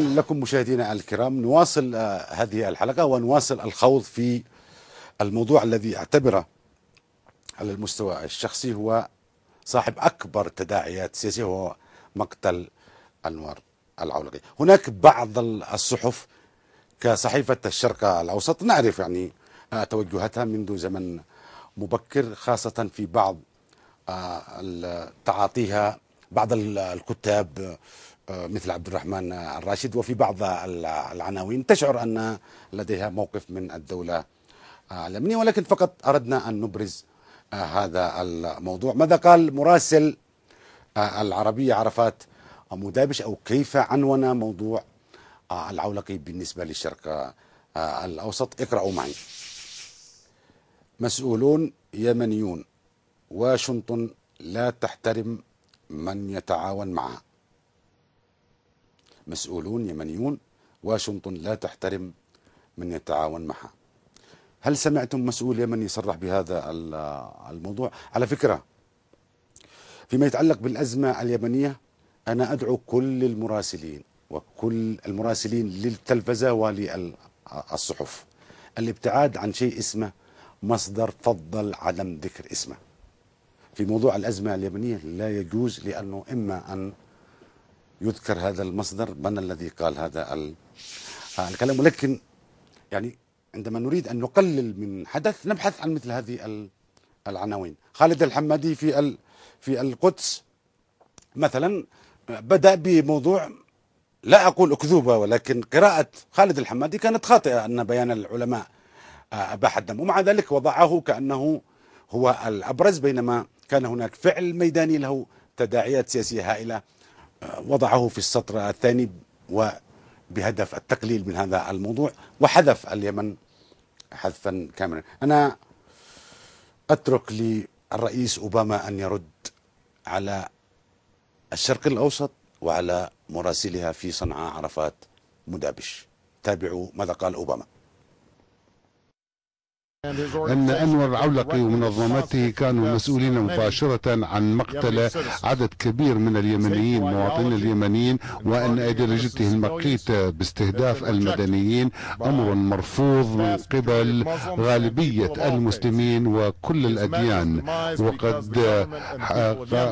لكم مشاهدينا الكرام نواصل آه، هذه الحلقة ونواصل الخوض في الموضوع الذي اعتبره على المستوى الشخصي هو صاحب أكبر تداعيات سياسية هو مقتل أنور العولقي هناك بعض الصحف كصحيفة الشرق الأوسط نعرف يعني آه، توجهاتها منذ زمن مبكر خاصة في بعض آه، تعاطيها بعض الكتاب مثل عبد الرحمن الراشد وفي بعض العناوين تشعر أن لديها موقف من الدولة الامنيه ولكن فقط أردنا أن نبرز آه، هذا الموضوع ماذا قال مراسل آه، العربية عرفات مدابش أو كيف عنون موضوع آه، العولقي بالنسبة للشرق الأوسط اقرأوا معي مسؤولون يمنيون واشنطن لا تحترم من يتعاون معها مسؤولون يمنيون واشنطن لا تحترم من يتعاون معها هل سمعتم مسؤول يمني يصرح بهذا الموضوع على فكرة فيما يتعلق بالأزمة اليمنية أنا أدعو كل المراسلين وكل المراسلين للتلفزة وللصحف الابتعاد عن شيء اسمه مصدر فضل عدم ذكر اسمه في موضوع الأزمة اليمنية لا يجوز لأنه إما أن يذكر هذا المصدر من الذي قال هذا آه، الكلام ولكن يعني عندما نريد أن نقلل من حدث نبحث عن مثل هذه العناوين خالد الحمادي في في القدس مثلا بدأ بموضوع لا أقول أكذوبة ولكن قراءة خالد الحمادي كانت خاطئة أن بيان العلماء آه، أباح الدم ومع ذلك وضعه كأنه هو الأبرز بينما كان هناك فعل ميداني له تداعيات سياسية هائلة وضعه في السطر الثاني وبهدف التقليل من هذا الموضوع وحذف اليمن حذفا كاملا أنا أترك للرئيس أوباما أن يرد على الشرق الأوسط وعلى مراسلها في صنعاء عرفات مدابش تابعوا ماذا قال أوباما أن أنور العولقي ومنظمته كانوا مسؤولين مباشرة عن مقتل عدد كبير من اليمنيين مواطنين اليمنيين وأن أيديولوجيته المقيتة باستهداف المدنيين أمر مرفوض من قبل غالبية المسلمين وكل الأديان وقد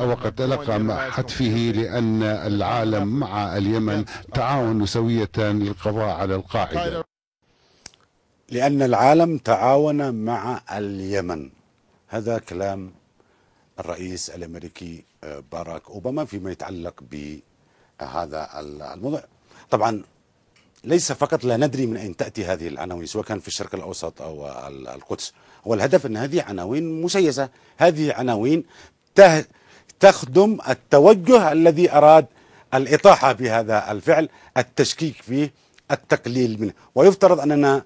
وقد تلقى حتفه لأن العالم مع اليمن تعاون سوية للقضاء على القاعدة لأن العالم تعاون مع اليمن هذا كلام الرئيس الأمريكي آه، باراك أوباما فيما يتعلق بهذا الموضوع طبعا ليس فقط لا ندري من أين تأتي هذه العناوين سواء كان في الشرق الأوسط أو القدس هو الهدف أن هذه عناوين مسيسة هذه عناوين تخدم التوجه الذي أراد الإطاحة بهذا الفعل التشكيك فيه التقليل منه ويفترض أننا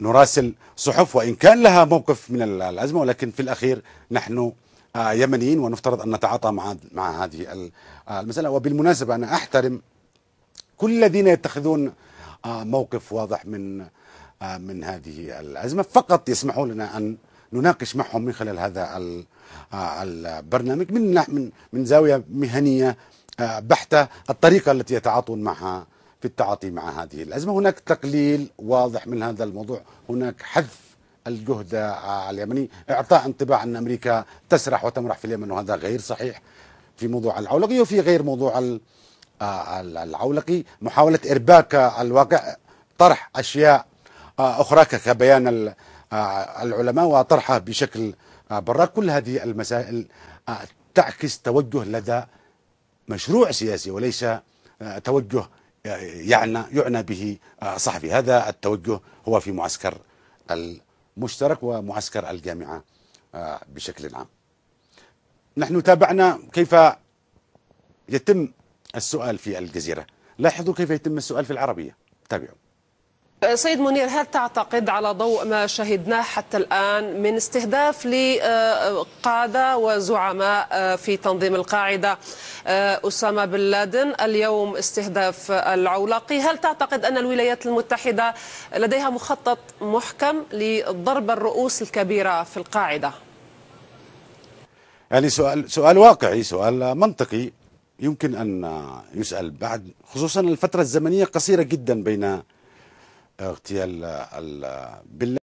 نراسل صحف وإن كان لها موقف من الأزمة ولكن في الأخير نحن آه، يمنيين ونفترض أن نتعاطى مع مع هذه آه، المسألة وبالمناسبة أنا أحترم كل الذين يتخذون آه، موقف واضح من من هذه الأزمة فقط يسمحوا لنا أن نناقش معهم من خلال هذا البرنامج من من من زاوية مهنية بحتة الطريقة التي يتعاطون معها في التعاطي مع هذه الأزمة هناك تقليل واضح من هذا الموضوع هناك حذف الجهد اليمني إعطاء انطباع أن أمريكا تسرح وتمرح في اليمن وهذا غير صحيح في موضوع العولقي وفي غير موضوع آه، العولقي محاولة إرباك الواقع طرح أشياء آه، أخرى كبيان آه، العلماء وطرحه بشكل براك كل هذه المسائل تعكس توجه لدى مشروع سياسي وليس توجه يعنى يعنى به آه، صحفي هذا التوجه هو في معسكر المشترك ومعسكر الجامعة آه، بشكل عام نحن تابعنا كيف يتم السؤال في الجزيرة لاحظوا كيف يتم السؤال في العربية تابعوا سيد منير هل تعتقد على ضوء ما شهدناه حتى الآن من استهداف لقادة وزعماء في تنظيم القاعدة أسامة بن لادن اليوم استهداف العولاقي هل تعتقد أن الولايات المتحدة لديها مخطط محكم لضرب الرؤوس الكبيرة في القاعدة يعني سؤال, سؤال واقعي سؤال منطقي يمكن أن يسأل بعد خصوصا الفترة الزمنية قصيرة جدا بين اغتيال بالله